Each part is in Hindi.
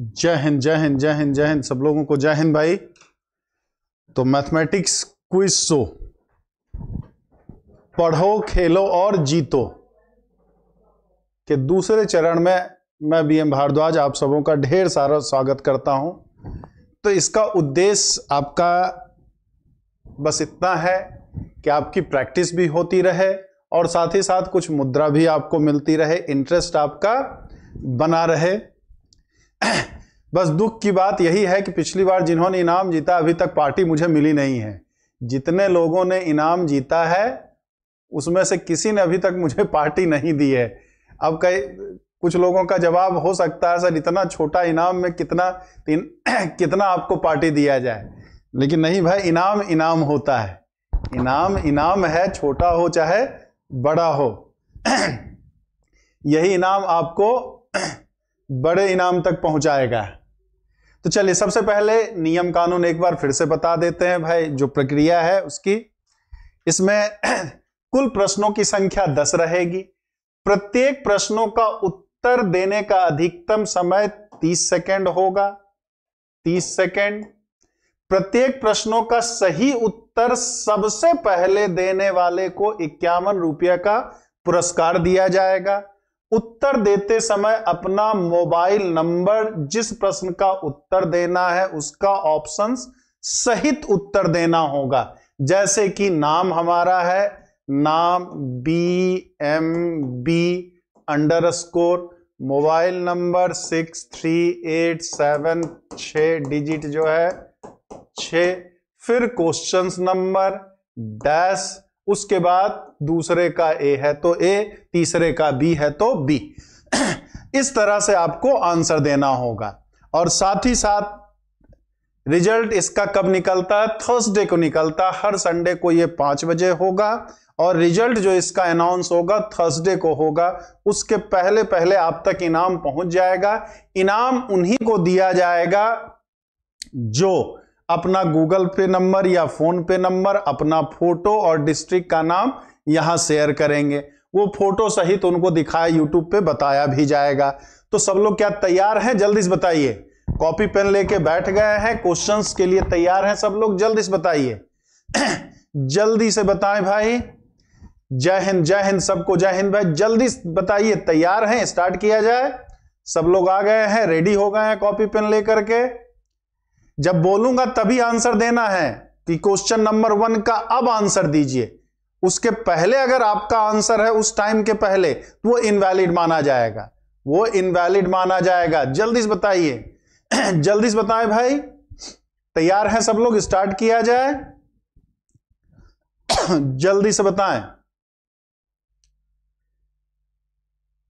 जय हिंद जय हिंद जय हिंद जय हिंद सब लोगों को जय हिंद भाई तो मैथमेटिक्स क्विज शो पढ़ो खेलो और जीतो के दूसरे चरण में मैं बी एम भारद्वाज आप सबों का ढेर सारा स्वागत करता हूं तो इसका उद्देश्य आपका बस इतना है कि आपकी प्रैक्टिस भी होती रहे और साथ ही साथ कुछ मुद्रा भी आपको मिलती रहे इंटरेस्ट आपका बना रहे बस दुख की बात यही है कि पिछली बार जिन्होंने इनाम जीता अभी तक पार्टी मुझे मिली नहीं है जितने लोगों ने इनाम जीता है उसमें से किसी ने अभी तक मुझे पार्टी नहीं दी है अब कई कुछ लोगों का जवाब हो सकता है सर इतना छोटा इनाम में कितना तीन, कितना आपको पार्टी दिया जाए लेकिन नहीं भाई इनाम इनाम होता है इनाम इनाम है छोटा हो चाहे बड़ा हो यही इनाम आपको बड़े इनाम तक पहुंचाएगा तो चलिए सबसे पहले नियम कानून एक बार फिर से बता देते हैं भाई जो प्रक्रिया है उसकी इसमें कुल प्रश्नों की संख्या दस रहेगी प्रत्येक प्रश्नों का उत्तर देने का अधिकतम समय तीस सेकेंड होगा तीस सेकेंड प्रत्येक प्रश्नों का सही उत्तर सबसे पहले देने वाले को इक्यावन रुपये का पुरस्कार दिया जाएगा उत्तर देते समय अपना मोबाइल नंबर जिस प्रश्न का उत्तर देना है उसका ऑप्शन सहित उत्तर देना होगा जैसे कि नाम हमारा है नाम B M B underscore mobile number six three eight seven छ डिजिट जो है छ फिर क्वेश्चंस नंबर डैश उसके बाद दूसरे का ए है तो ए तीसरे का बी है तो बी इस तरह से आपको आंसर देना होगा और साथ ही साथ रिजल्ट इसका कब निकलता है थर्सडे को निकलता है हर संडे को ये पांच बजे होगा और रिजल्ट जो इसका अनाउंस होगा थर्सडे को होगा उसके पहले पहले आप तक इनाम पहुंच जाएगा इनाम उन्हीं को दिया जाएगा जो अपना गूगल पे नंबर या फ़ोन पे नंबर अपना फ़ोटो और डिस्ट्रिक्ट का नाम यहाँ शेयर करेंगे वो फ़ोटो सहित तो उनको दिखाया यूट्यूब पे बताया भी जाएगा तो सब लोग क्या तैयार हैं जल्दी से बताइए कॉपी पेन लेके बैठ गए हैं क्वेश्चंस के लिए तैयार हैं सब लोग जल्दी से बताइए जल्दी से बताएं भाई जय हिंद जय हिंद सबको जय हिंद भाई जल्दी बताइए तैयार हैं स्टार्ट किया जाए सब लोग आ गए हैं रेडी हो गए हैं कॉपी पेन लेकर के जब बोलूंगा तभी आंसर देना है कि क्वेश्चन नंबर वन का अब आंसर दीजिए उसके पहले अगर आपका आंसर है उस टाइम के पहले तो वो इनवैलिड माना जाएगा वो इनवैलिड माना जाएगा जल्दी से बताइए जल्दी से बताएं भाई तैयार हैं सब लोग स्टार्ट किया जाए जल्दी से बताएं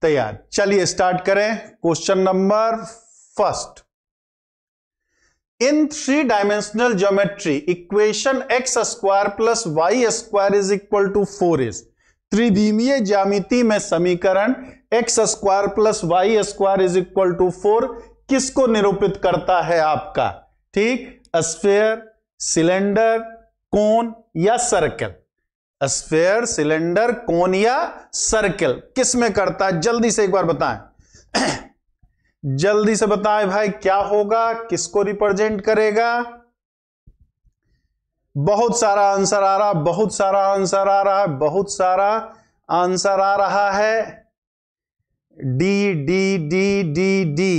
तैयार चलिए स्टार्ट करें question number first in three dimensional geometry equation x square plus y square is equal to four is त्रिभीमीय ज्यामिति में समीकरण x square plus y square is equal to four किसको निरूपित करता है आपका ठीक स्फेयर सिलेंडर कोन या सर्कल स्फेयर सिलेंडर कोन या सर्कल किस में करता है जल्दी से एक बार बताएं जल्दी से बताएं भाई क्या होगा किसको रिप्रेजेंट करेगा बहुत सारा आंसर आ रहा बहुत सारा आंसर आ रहा है बहुत सारा आंसर आ रहा है D D D D D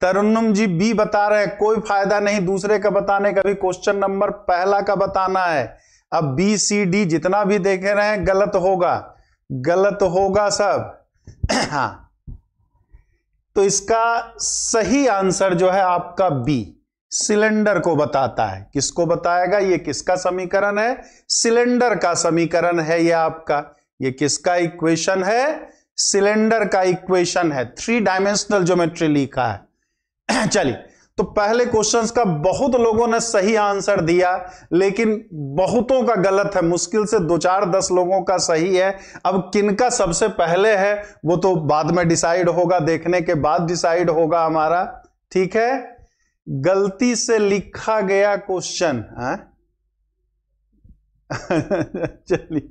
Tarunam ji B बता रहे हैं कोई फायदा नहीं दूसरे का बताने का भी क्वेश्चन नंबर पहला का बताना है अब बी सी डी जितना भी देखे रहे हैं गलत होगा गलत होगा सब हाँ तो इसका सही आंसर जो है आपका बी सिलेंडर को बताता है किसको बताएगा ये किसका समीकरण है सिलेंडर का समीकरण है ये आपका ये किसका इक्वेशन है सिलेंडर का इक्वेशन है थ्री डायमेंशनल ज्योमेट्री लिखा है चलिए तो पहले क्वेश्चंस का बहुत लोगों ने सही आंसर दिया लेकिन बहुतों का गलत है मुश्किल से दो चार दस लोगों का सही है अब किनका सबसे पहले है वो तो बाद में डिसाइड होगा देखने के बाद डिसाइड होगा हमारा ठीक है गलती से लिखा गया क्वेश्चन है हाँ? चलिए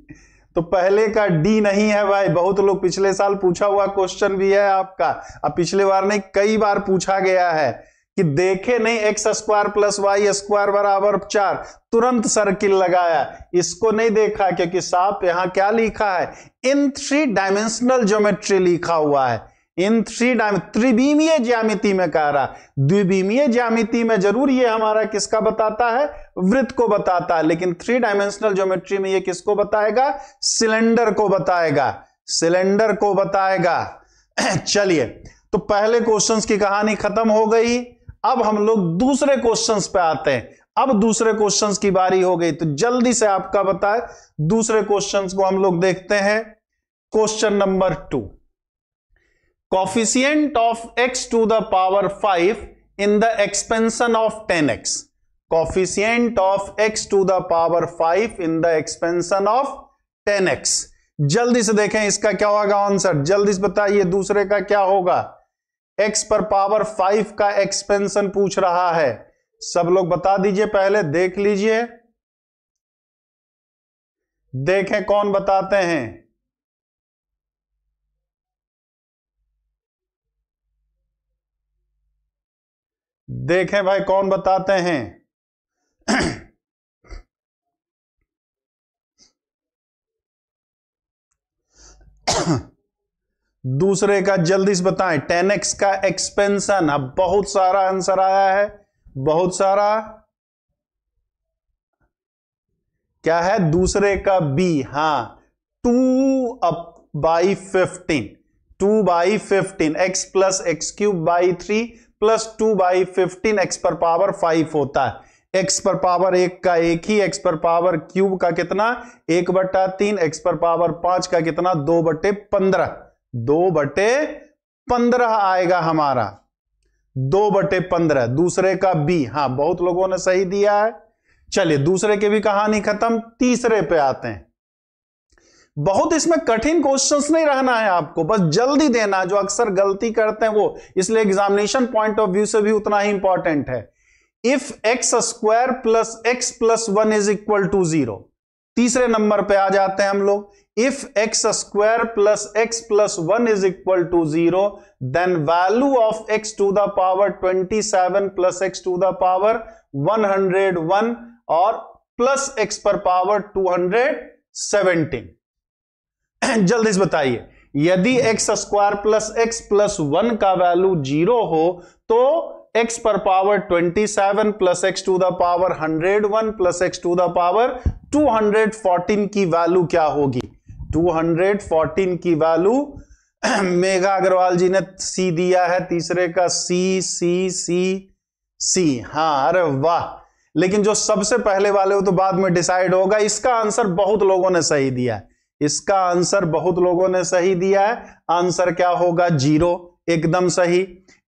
तो पहले का डी नहीं है भाई बहुत लोग पिछले साल पूछा हुआ क्वेश्चन भी है आपका अब पिछले बार नहीं कई बार पूछा गया है कि देखे नहीं x square plus y square बराबर चार तुरंत सर्किल लगाया इसको नहीं देखा क्योंकि साफ यहां क्या लिखा है इन थ्री डायमेंशनल ज्योमेट्री लिखा हुआ है इन थ्री डायम त्रिवीमीय ज्यामिति में कह रहा द्विवीमीय ज्यामिति में जरूर ये हमारा किसका बताता है वृत्त को बताता है लेकिन थ्री डायमेंशनल ज्योमेट्री में ये किसको बताएगा सिलेंडर को बताएगा सिलेंडर को बताएगा चलिए तो पहले क्वेश्चंस की कहानी खत्म हो गई अब हम लोग दूसरे क्वेश्चन पे आते हैं अब दूसरे क्वेश्चन की बारी हो गई तो जल्दी से आपका बताए दूसरे क्वेश्चन को हम लोग देखते हैं question number two coefficient of x to the power five in the expansion of ten x coefficient of x to the power five in the expansion of ten x जल्दी से देखें इसका क्या होगा आंसर जल्दी से बताइए दूसरे का क्या होगा एक्स पर पावर फाइव का एक्सपेंशन पूछ रहा है सब लोग बता दीजिए पहले देख लीजिए देखें कौन बताते हैं देखें भाई कौन बताते हैं दूसरे का जल्दी से बताएं टेन एक्स का एक्सपेंशन अब बहुत सारा आंसर आया है बहुत सारा क्या है दूसरे का बी हां two up by fifteen two by fifteen x plus x cube by three plus two by fifteen x पर पावर फाइव होता है एक्स पर पावर एक का एक ही एक्स पर पावर क्यूब का कितना एक बट्टा तीन एक्स पर पावर पांच का कितना दो बटे पंद्रह दो बटे पंद्रह आएगा हमारा दो बटे पंद्रह दूसरे का बी हाँ बहुत लोगों ने सही दिया है चलिए दूसरे की भी कहानी खत्म तीसरे पे आते हैं बहुत इसमें कठिन क्वेश्चंस नहीं रहना है आपको बस जल्दी देना जो अक्सर गलती करते हैं वो इसलिए एग्जामिनेशन पॉइंट ऑफ व्यू से भी उतना ही इंपॉर्टेंट है if x square plus x plus one is equal to zero तीसरे नंबर पे आ जाते हैं हम लोग if x square plus x plus one is equal to zero then value of x to the power twenty seven plus x to the power one hundred one और प्लस एक्स पर पावर टू हंड्रेड सेवेंटीन जल्दी से बताइए यदि x square plus x plus one का वैल्यू जीरो हो तो x पर power 27 plus x to the power 101 plus x to the power 214 की वैल्यू क्या होगी 214 की वैल्यू मेघा अग्रवाल जी ने सी दिया है तीसरे का सी सी सी सी हाँ अरे वाह लेकिन जो सबसे पहले वाले हो तो बाद में डिसाइड होगा इसका आंसर बहुत लोगों ने सही दिया है इसका आंसर बहुत लोगों ने सही दिया है आंसर क्या होगा जीरो एकदम सही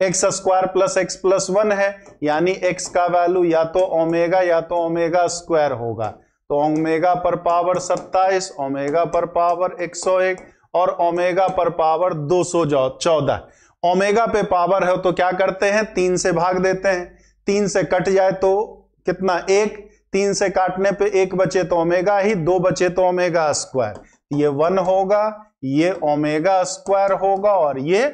x square plus x plus one है यानी एक्स का वैल्यू या तो ओमेगा या तो ओमेगा स्क्वायर होगा तो ओमेगा पर पावर 27, ओमेगा पर पावर 101 और ओमेगा पर पावर 214 ओमेगा पे पावर है तो क्या करते हैं तीन से भाग देते हैं तीन से कट जाए तो कितना एक तीन से काटने पे एक बचे तो ओमेगा ही दो बचे तो ओमेगा स्क्वायर ये वन होगा ये ओमेगा स्क्वायर होगा और ये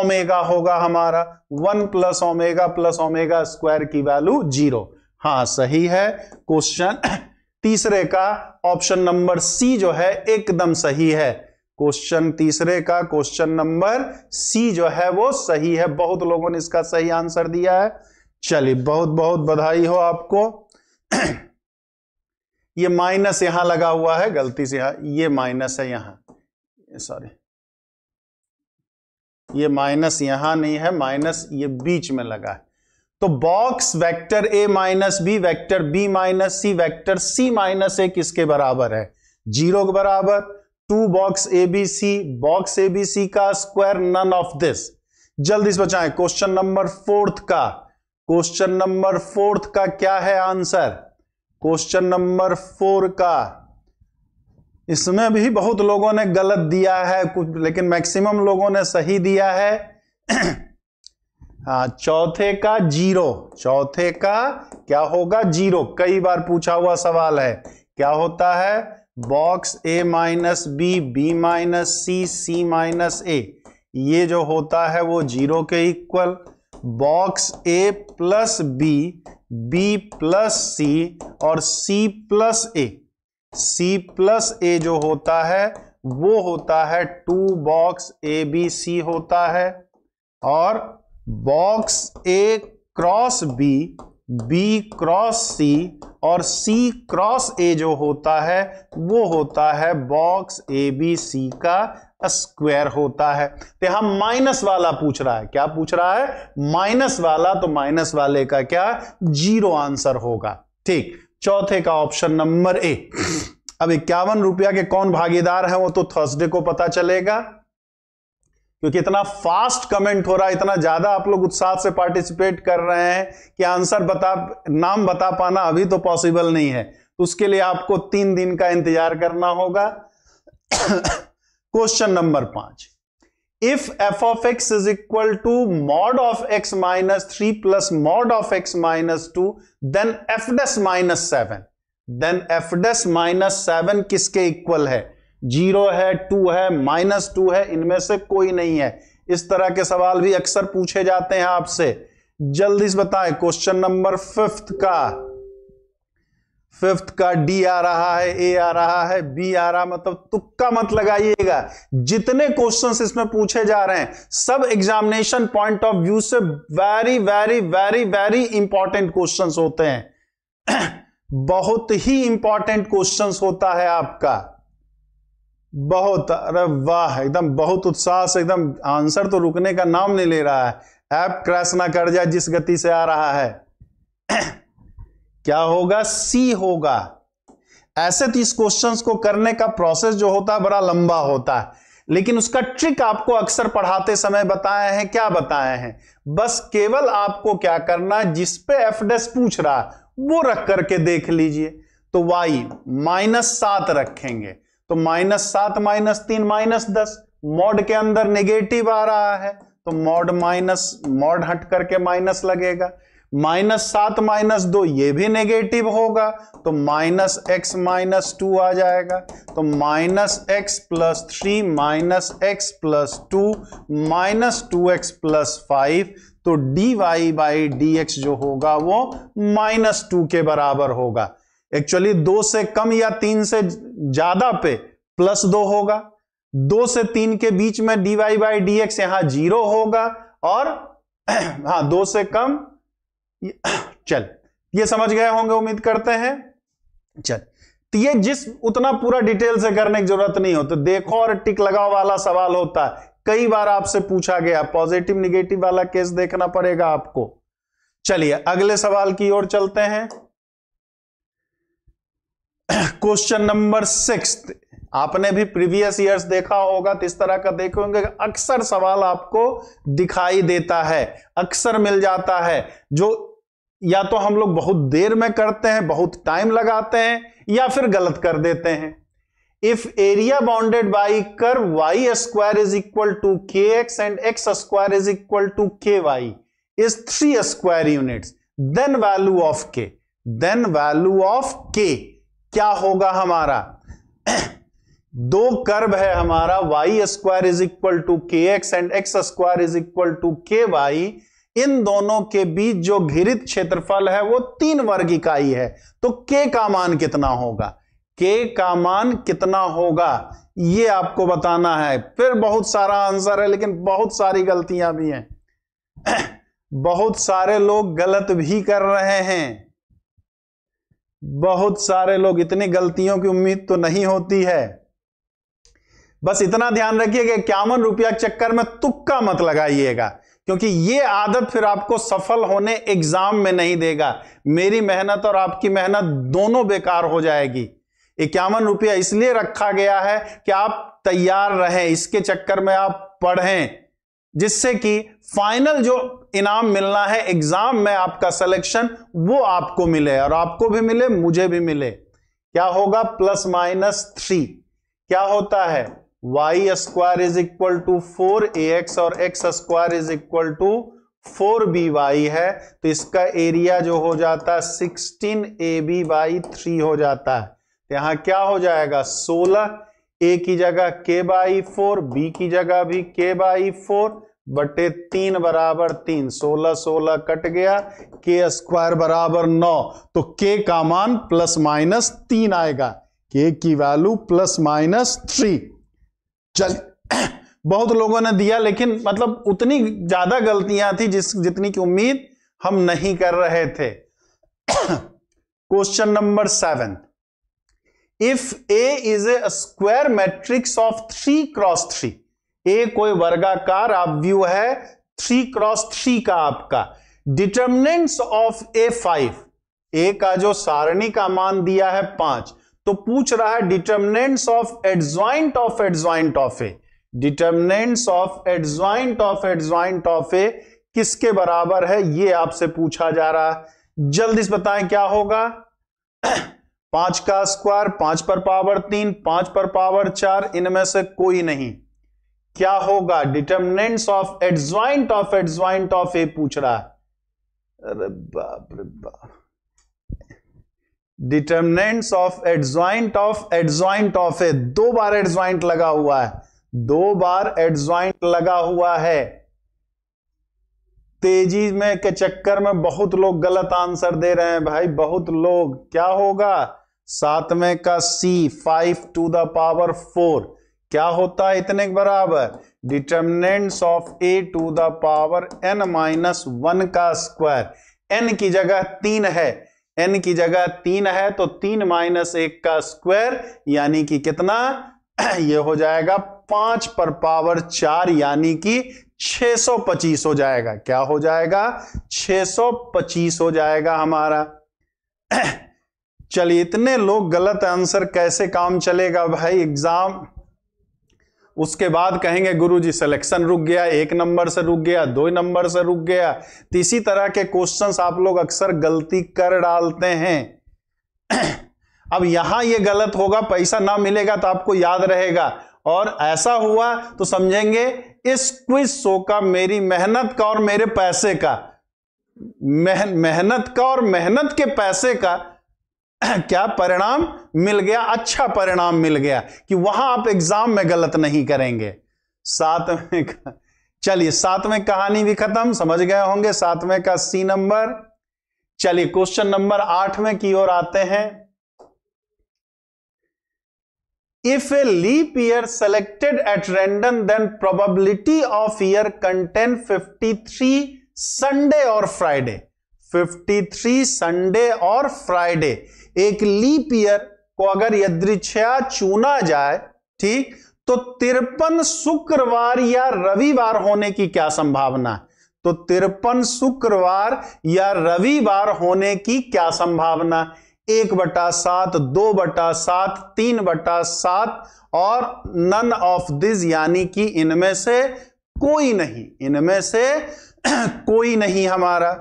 ओमेगा होगा हमारा one plus omega plus omega square की वैल्यू जीरो हाँ सही है क्वेश्चन तीसरे का ऑप्शन नंबर सी जो है एकदम सही है क्वेश्चन तीसरे का क्वेश्चन नंबर सी जो है वो सही है बहुत लोगों ने इसका सही आंसर दिया है चलिए बहुत बहुत बधाई हो आपको ये माइनस यहां लगा हुआ है गलती से यहां ये माइनस है यहां सॉरी ये माइनस यहां नहीं है माइनस ये बीच में लगा है तो box vector A minus B vector B minus C vector C minus A किसके बराबर है जीरो के बराबर two box A B C box A B C का स्क्वायर नन ऑफ दिस जल्दी से बचाएं क्वेश्चन नंबर फोर्थ का क्वेश्चन नंबर फोर्थ का क्या है आंसर क्वेश्चन नंबर फोर का इसमें भी बहुत लोगों ने गलत दिया है कुछ लेकिन मैक्सिमम लोगों ने सही दिया है चौथे का जीरो चौथे का क्या होगा जीरो कई बार पूछा हुआ सवाल है क्या होता है box A minus B B minus C C minus A ये जो होता है वो जीरो के equal box A plus B B plus C और सी प्लस ए सी प्लस ए जो होता है वो होता है two box A B C होता है और box A cross B B cross C और सी क्रॉस ए जो होता है वो होता है बॉक्स ए बी सी का स्क्वायर होता है तो यहां माइनस वाला पूछ रहा है क्या पूछ रहा है माइनस वाला तो माइनस वाले का क्या जीरो आंसर होगा ठीक चौथे का ऑप्शन नंबर ए अब इक्यावन रुपया के कौन भागीदार है वो तो थर्सडे को पता चलेगा क्योंकि इतना फास्ट कमेंट हो रहा है इतना ज्यादा आप लोग उत्साह से पार्टिसिपेट कर रहे हैं कि आंसर बता नाम बता पाना अभी तो पॉसिबल नहीं है तो उसके लिए आपको तीन दिन का इंतजार करना होगा क्वेश्चन नंबर पांच if f of x is equal to mod of x minus three plus mod of x minus two then f dash minus seven then f dash minus seven किसके इक्वल है जीरो है टू है माइनस टू है इनमें से कोई नहीं है इस तरह के सवाल भी अक्सर पूछे जाते हैं आपसे जल्दी से बताएं क्वेश्चन नंबर फिफ्थ का फिफ्थ का डी आ रहा है ए आ रहा है बी आ रहा मतलब तुक्का मत लगाइएगा जितने क्वेश्चंस इसमें पूछे जा रहे हैं सब एग्जामिनेशन पॉइंट ऑफ व्यू से very very very very important questions होते हैं बहुत ही इंपॉर्टेंट क्वेश्चंस होता है आपका बहुत अरे वाह एकदम बहुत उत्साह से एकदम आंसर तो रुकने का नाम नहीं ले रहा है ऐप क्रैश ना कर जाए जिस गति से आ रहा है क्या होगा सी होगा ऐसे तो इस क्वेश्चन को करने का प्रोसेस जो होता है बड़ा लंबा होता है लेकिन उसका ट्रिक आपको अक्सर पढ़ाते समय बताए हैं क्या बताए हैं बस केवल आपको क्या करना जिस पे एफ डेस पूछ रहा है वो रख करके देख लीजिए तो वाई माइनस सात रखेंगे तो माइनस सात माइनस तीन माइनस दस मॉड के अंदर नेगेटिव आ रहा है तो मॉड माइनस मॉड हट करके माइनस लगेगा माइनस सात माइनस दो ये भी नेगेटिव होगा तो माइनस एक्स माइनस टू आ जाएगा तो minus x plus three minus x plus two minus two x plus five तो D Y by D X जो होगा वो माइनस टू के बराबर होगा एक्चुअली दो से कम या तीन से ज्यादा पे प्लस दो होगा दो से तीन के बीच में D Y by D X यहां जीरो होगा और हाँ दो से कम चल ये समझ गए होंगे उम्मीद करते हैं चल तो ये जिस उतना पूरा डिटेल से करने की जरूरत नहीं होती तो देखो और टिक लगाओ वाला सवाल होता है कई बार आपसे पूछा गया पॉजिटिव निगेटिव वाला केस देखना पड़ेगा आपको चलिए अगले सवाल की ओर चलते हैं क्वेश्चन नंबर सिक्स आपने भी प्रीवियस ईयर्स देखा होगा तो इस तरह का देखे होंगे अक्सर सवाल आपको दिखाई देता है अक्सर मिल जाता है जो या तो हम लोग बहुत देर में करते हैं बहुत टाइम लगाते हैं या फिर गलत कर देते हैं इफ एरिया बाउंडेड बाई कर y square is equal to k x and x square is equal to k y is three square unit then value of k then value of k क्या होगा हमारा दो कर्व है हमारा y square is equal to k x and x square is equal to k y इन दोनों के बीच जो घिरित क्षेत्रफल है वो तीन वर्ग इकाई है तो के का मान कितना होगा के का मान कितना होगा ये आपको बताना है फिर बहुत सारा आंसर है लेकिन बहुत सारी गलतियां भी हैं बहुत सारे लोग गलत भी कर रहे हैं बहुत सारे लोग इतनी गलतियों की उम्मीद तो नहीं होती है बस इतना ध्यान रखिए कि इक्यावन रुपया चक्कर में तुक्का मत लगाइएगा क्योंकि ये आदत फिर आपको सफल होने एग्जाम में नहीं देगा मेरी मेहनत और आपकी मेहनत दोनों बेकार हो जाएगी इक्यावन रुपया इसलिए रखा गया है कि आप तैयार रहें इसके चक्कर में आप पढ़ें जिससे कि फाइनल जो इनाम मिलना है एग्जाम में आपका सिलेक्शन वो आपको मिले और आपको भी मिले मुझे भी मिले क्या होगा प्लस माइनस थ्री क्या होता है y square is equal to four A x और x square is equal to four B y है तो इसका एरिया जो हो जाता है sixteen A B y three हो जाता है तो यहां क्या हो जाएगा सोलह ए की जगह के बाई फोर बी की जगह भी के बाई फोर बटे तीन बराबर तीन सोलह सोलह कट गया के स्क्वायर बराबर नौ तो के का मान प्लस माइनस तीन आएगा के की वैल्यू प्लस माइनस थ्री चल बहुत लोगों ने दिया लेकिन मतलब उतनी ज्यादा गलतियां थी जिस जितनी की उम्मीद हम नहीं कर रहे थे question number seven if A is A square matrix of three cross three A कोई वर्गाकार आप व्यू है थ्री क्रॉस थ्री का आपका determinants of A five A का जो सारणी का मान दिया है पांच तो पूछ रहा है determinants of adjoint of adjoint of A determinants of adjoint of adjoint of A किसके बराबर है ये आपसे पूछा जा रहा है जल्दी से बताएं क्या होगा पांच का स्क्वायर पांच पर पावर तीन पांच पर पावर चार इनमें से कोई नहीं क्या होगा determinants of adjoint of adjoint of A पूछ रहा है अरे बाप रे बाप determinants of adjoint of adjoint of A दो बार एडज्वाइंट लगा हुआ है दो बार एडज्वाइंट लगा हुआ है तेजी में के चक्कर में बहुत लोग गलत आंसर दे रहे हैं भाई बहुत लोग क्या होगा सातवें का C five to the power four क्या होता है इतने के बराबर determinants of A to the power n minus one का स्क्वायर एन की जगह तीन है एन की जगह तीन है तो तीन माइनस एक का स्क्वायर यानी कि कितना ये हो जाएगा पांच पर पावर चार यानी कि 625 हो जाएगा क्या हो जाएगा 625 हो जाएगा हमारा चलिए इतने लोग गलत आंसर कैसे काम चलेगा भाई एग्जाम उसके बाद कहेंगे गुरुजी सिलेक्शन रुक गया एक नंबर से रुक गया दो नंबर से रुक गया तो इसी तरह के क्वेश्चंस आप लोग अक्सर गलती कर डालते हैं अब यहां ये गलत होगा पैसा ना मिलेगा तो आपको याद रहेगा और ऐसा हुआ तो समझेंगे इस क्विज शो का मेरी मेहनत का और मेरे पैसे का मेहनत का और मेहनत के पैसे का क्या परिणाम मिल गया अच्छा परिणाम मिल गया कि वहां आप एग्जाम में गलत नहीं करेंगे साथ में चलिए सातवें कहानी भी खत्म समझ गए होंगे सातवें का सी नंबर चलिए क्वेश्चन नंबर आठवें की ओर आते हैं if a leap year selected at random then probability of year content 53 Sunday और फ्राइडे 53 संडे और फ्राइडे एक लीप ईयर को अगर यदृच्छया चुना जाए ठीक तो तिरपन शुक्रवार या रविवार होने की क्या संभावना है तो तिरपन शुक्रवार या रविवार होने की क्या संभावना एक बटा सात दो बटा सात तीन बटा सात और नन ऑफ दिस यानी कि इनमें से कोई नहीं इनमें से कोई नहीं हमारा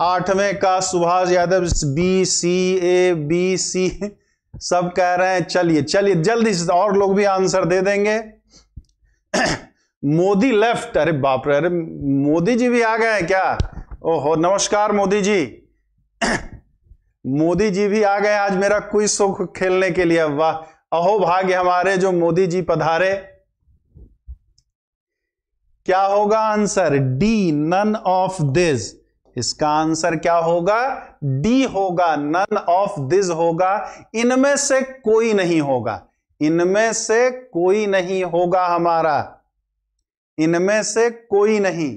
आठवें का Subhash Yadav B C A B C सब कह रहे हैं चलिए चलिए जल्दी से और लोग भी आंसर दे देंगे मोदी लेफ्ट अरे बाप रे अरे मोदी जी भी आ गए हैं क्या ओहो नमस्कार मोदी जी मोदी जी भी आ गए आज मेरा कोई सुख खेलने के लिए वाह अहो भाग्य हमारे जो मोदी जी पधारे क्या होगा answer D none of this इसका आंसर क्या होगा डी होगा नन ऑफ दिस होगा इनमें से कोई नहीं होगा इनमें से कोई नहीं होगा हमारा इनमें से कोई नहीं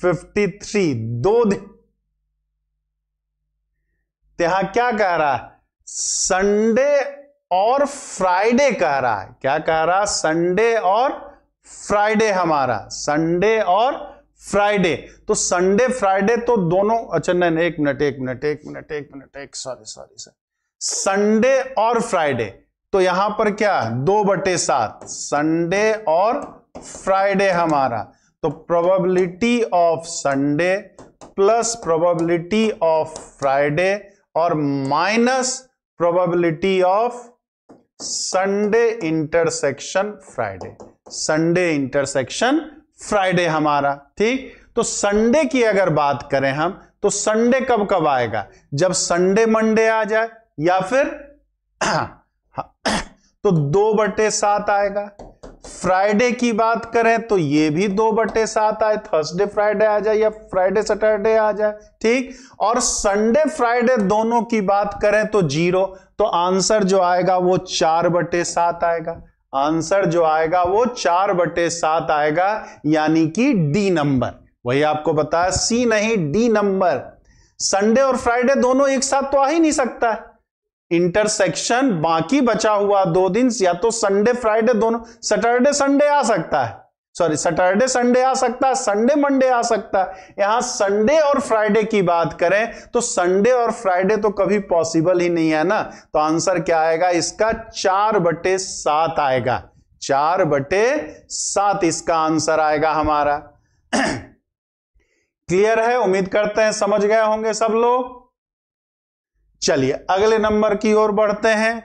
फिफ्टी थ्री दो तो यहां क्या कह रहा है संडे और फ्राइडे कह रहा है क्या कह रहा संडे और फ्राइडे हमारा संडे और फ्राइडे तो संडे फ्राइडे तो दोनों अच्छा नहीं एक मिनट एक मिनट एक मिनट एक मिनट एक सॉरी सॉरी सर संडे और फ्राइडे तो यहां पर क्या दो बटे सात संडे और फ्राइडे हमारा तो probability of Sunday plus probability of Friday और minus probability of Sunday intersection Friday Sunday intersection Friday हमारा ठीक तो संडे की अगर बात करें हम तो संडे कब कब आएगा जब संडे मंडे आ जाए या फिर तो दो बटे सात आएगा फ्राइडे की बात करें तो ये भी दो बटे सात आए थर्सडे फ्राइडे आ जाए या फ्राइडे सैटरडे आ जाए ठीक और संडे फ्राइडे दोनों की बात करें तो जीरो तो आंसर जो आएगा वो चार बटे सात आएगा आंसर जो आएगा वो चार बटे सात आएगा यानी कि डी नंबर वही आपको बताया सी नहीं डी नंबर संडे और फ्राइडे दोनों एक साथ तो आ ही नहीं सकता है इंटरसेक्शन बाकी बचा हुआ दो दिन या तो संडे फ्राइडे दोनों सैटरडे संडे आ सकता है सॉरी सैटरडे संडे आ सकता है संडे मंडे आ सकता है यहां संडे और फ्राइडे की बात करें तो संडे और फ्राइडे तो कभी पॉसिबल ही नहीं है ना तो आंसर क्या आएगा इसका चार बटे सात आएगा चार बटे सात इसका आंसर आएगा हमारा क्लियर है उम्मीद करते हैं समझ गए होंगे सब लोग चलिए अगले नंबर की ओर बढ़ते हैं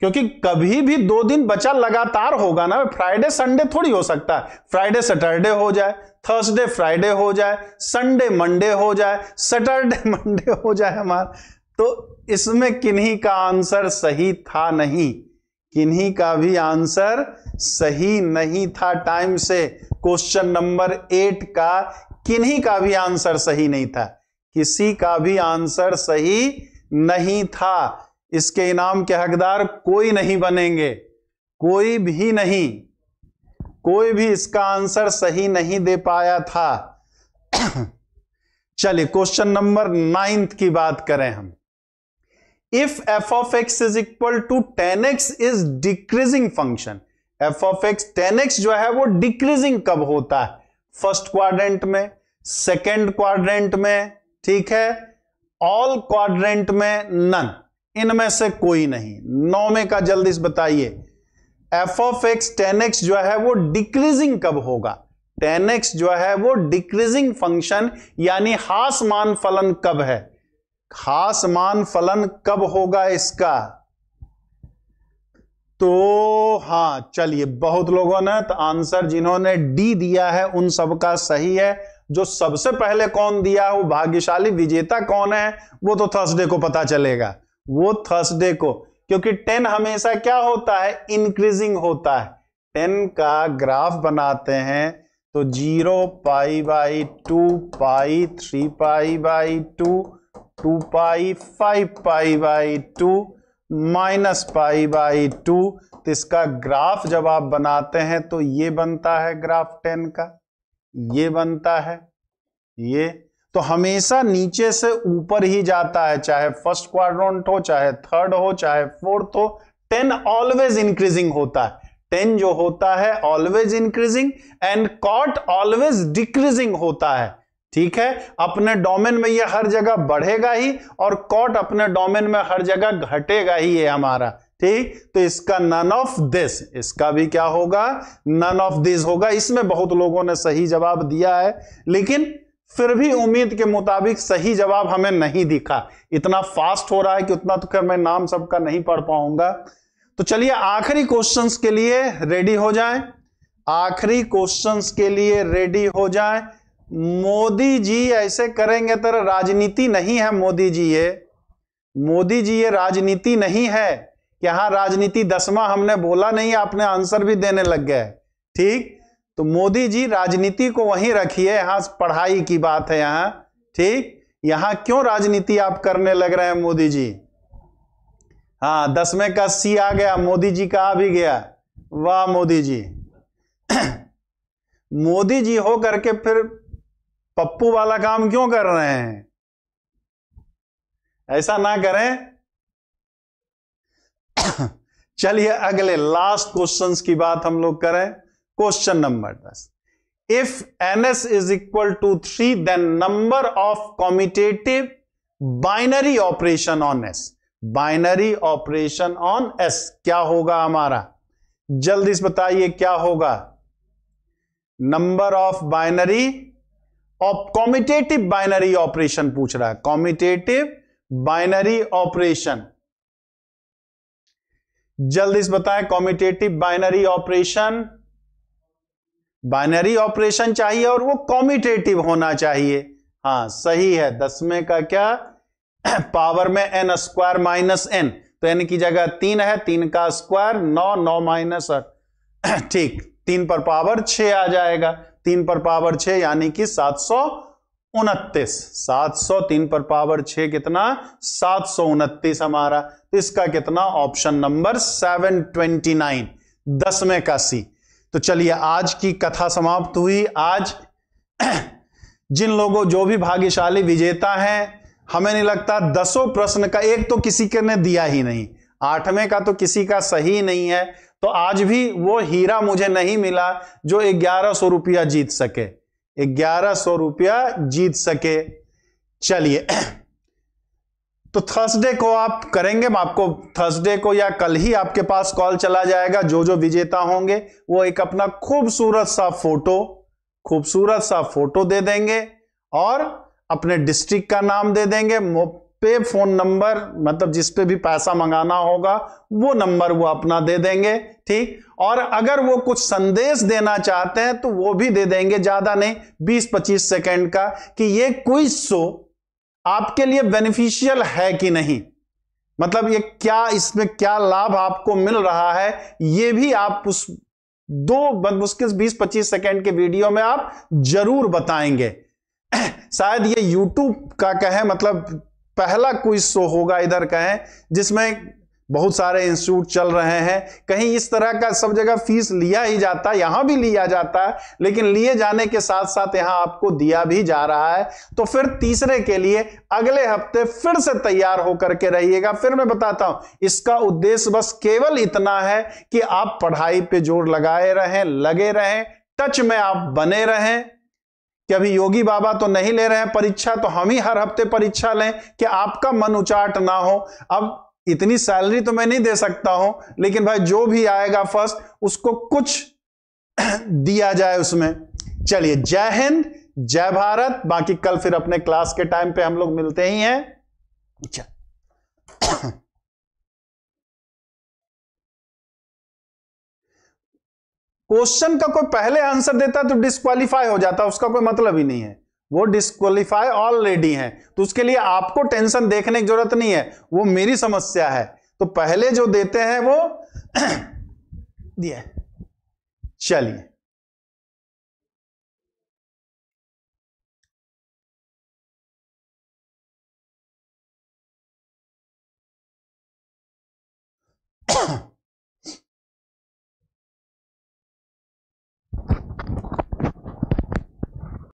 क्योंकि कभी भी दो दिन बचा लगातार होगा ना फ्राइडे संडे थोड़ी हो सकता है फ्राइडे सैटरडे हो जाए थर्सडे फ्राइडे हो जाए संडे मंडे हो जाए सैटरडे मंडे हो जाए हमारा तो इसमें किन्हीं का आंसर सही था नहीं किन्हीं का भी आंसर सही नहीं था टाइम से क्वेश्चन नंबर एट का किन्हीं का भी आंसर सही नहीं था किसी का भी आंसर सही नहीं था इसके इनाम के हकदार कोई नहीं बनेंगे कोई भी नहीं कोई भी इसका आंसर सही नहीं दे पाया था चलिए क्वेश्चन नंबर नाइन्थ की बात करें हम if f of x is equal to ten x is decreasing function f of x ten x जो है वो डिक्रीजिंग कब होता है फर्स्ट क्वाड्रेंट में सेकेंड क्वाड्रेंट में ठीक है ऑल क्वाड्रेंट में नन इनमें से कोई नहीं नौ में का जल्दी बताइए f of x ten x जो है वो डिक्रीजिंग कब होगा टेन एक्स जो है वो डिक्रीजिंग फंक्शन यानी हास मान फलन कब है हास मान फलन कब होगा इसका तो हां चलिए बहुत लोगों ने तो आंसर जिन्होंने डी दिया है उन सबका सही है जो सबसे पहले कौन दिया वो भाग्यशाली विजेता कौन है वो तो थर्सडे को पता चलेगा वो थर्सडे को क्योंकि टेन हमेशा क्या होता है इंक्रीजिंग होता है टेन का ग्राफ बनाते हैं तो zero pi by two pi three pi by two two pi five pi by two minus pi by two तो इसका ग्राफ जब आप बनाते हैं तो ये बनता है ग्राफ टेन का ये बनता है ये तो हमेशा नीचे से ऊपर ही जाता है चाहे फर्स्ट क्वाड्रेंट हो चाहे थर्ड हो चाहे फोर्थ हो टेन ऑलवेज इंक्रीजिंग होता है टेन जो होता है always increasing and cot always decreasing होता है ठीक है अपने डोमेन में ये हर जगह बढ़ेगा ही और कॉट अपने डोमेन में हर जगह घटेगा ही ये हमारा ठीक तो इसका नन ऑफ दिस इसका भी क्या होगा नन ऑफ दिस होगा इसमें बहुत लोगों ने सही जवाब दिया है लेकिन फिर भी उम्मीद के मुताबिक सही जवाब हमें नहीं दिखा इतना फास्ट हो रहा है कि उतना तो मैं नाम सबका नहीं पढ़ पाऊंगा तो चलिए आखिरी क्वेश्चन के लिए रेडी हो जाए आखिरी क्वेश्चन के लिए रेडी हो जाए मोदी जी ऐसे करेंगे तो राजनीति नहीं है मोदी जी ये मोदी जी ये राजनीति नहीं है यहां राजनीति दसवा हमने बोला नहीं आपने आंसर भी देने लग गए ठीक तो मोदी जी राजनीति को वहीं रखिए यहाँ पढ़ाई की बात है यहाँ ठीक यहाँ क्यों राजनीति आप करने लग रहे हैं मोदी जी हाँ दसवें का सी आ गया मोदी जी का आ भी गया वाह मोदी जी मोदी जी हो करके फिर पप्पू वाला काम क्यों कर रहे हैं ऐसा ना करें चलिए अगले लास्ट क्वेश्चंस की बात हम लोग करें क्वेश्चन नंबर दस if n s is equal to three then number of commutative binary operation on s binary operation on s क्या होगा हमारा जल्दी से बताइए क्या होगा number of binary of commutative binary operation पूछ रहा है कॉमिटेटिव बाइनरी ऑपरेशन जल्दी से बताएं commutative binary operation binary operation चाहिए और वो कॉमिटेटिव होना चाहिए हाँ सही है दसवें का क्या पावर में एन स्क्वायर माइनस एन तो एन की जगह तीन है तीन का स्क्वायर नौ नौ माइनस ठीक तीन पर पावर छ आ जाएगा तीन पर पावर छ यानी कि सात सौ उनतीस सात सौ तीन पर पावर छ कितना सात सौ उनतीस हमारा तो इसका कितना option number seven twenty nine दसवें का सी तो चलिए आज की कथा समाप्त हुई आज जिन लोगों जो भी भाग्यशाली विजेता हैं हमें नहीं लगता दसों प्रश्न का एक तो किसी के ने दिया ही नहीं आठवें का तो किसी का सही नहीं है तो आज भी वो हीरा मुझे नहीं मिला जो ग्यारह सौ रुपया जीत सके ग्यारह सौ रुपया जीत सके चलिए तो थर्सडे को आप करेंगे आपको थर्सडे को या कल ही आपके पास कॉल चला जाएगा जो जो विजेता होंगे वो एक अपना खूबसूरत सा फोटो खूबसूरत सा फोटो दे देंगे और अपने डिस्ट्रिक्ट का नाम दे देंगे पे फोन नंबर मतलब जिस पे भी पैसा मंगाना होगा वो नंबर वो अपना दे देंगे ठीक और अगर वो कुछ संदेश देना चाहते हैं तो वो भी दे देंगे ज्यादा नहीं 20-25 सेकंड का कि ये क्विज शो आपके लिए बेनिफिशियल है कि नहीं मतलब ये क्या इसमें क्या लाभ आपको मिल रहा है ये भी आप उस दो मुश्किल बीस पच्चीस सेकेंड के वीडियो में आप जरूर बताएंगे शायद ये यूट्यूब का कहें मतलब पहला कोई शो होगा इधर कहें जिसमें बहुत सारे इंस्टीट्यूट चल रहे हैं कहीं इस तरह का सब जगह फीस लिया ही जाता है यहां भी लिया जाता है लेकिन लिए जाने के साथ साथ यहां आपको दिया भी जा रहा है तो फिर तीसरे के लिए अगले हफ्ते फिर से तैयार होकर के रहिएगा फिर मैं बताता हूं इसका उद्देश्य बस केवल इतना है कि आप पढ़ाई पे जोर लगाए रहें लगे रहें टच में आप बने रहें कि अभी योगी बाबा तो नहीं ले रहे हैं परीक्षा तो हम ही हर हफ्ते परीक्षा लें कि आपका मन उचाट ना हो अब इतनी सैलरी तो मैं नहीं दे सकता हूं लेकिन भाई जो भी आएगा फर्स्ट उसको कुछ दिया जाए उसमें चलिए जय हिंद जय भारत बाकी कल फिर अपने क्लास के टाइम पे हम लोग मिलते ही हैं अच्छा क्वेश्चन का कोई पहले आंसर देता तो डिस्क्वालीफाई हो जाता उसका कोई मतलब ही नहीं है वो डिस्कालीफाई ऑलरेडी हैं तो उसके लिए आपको टेंशन देखने की जरूरत नहीं है वो मेरी समस्या है तो पहले जो देते हैं वो दिया चलिए Ahem.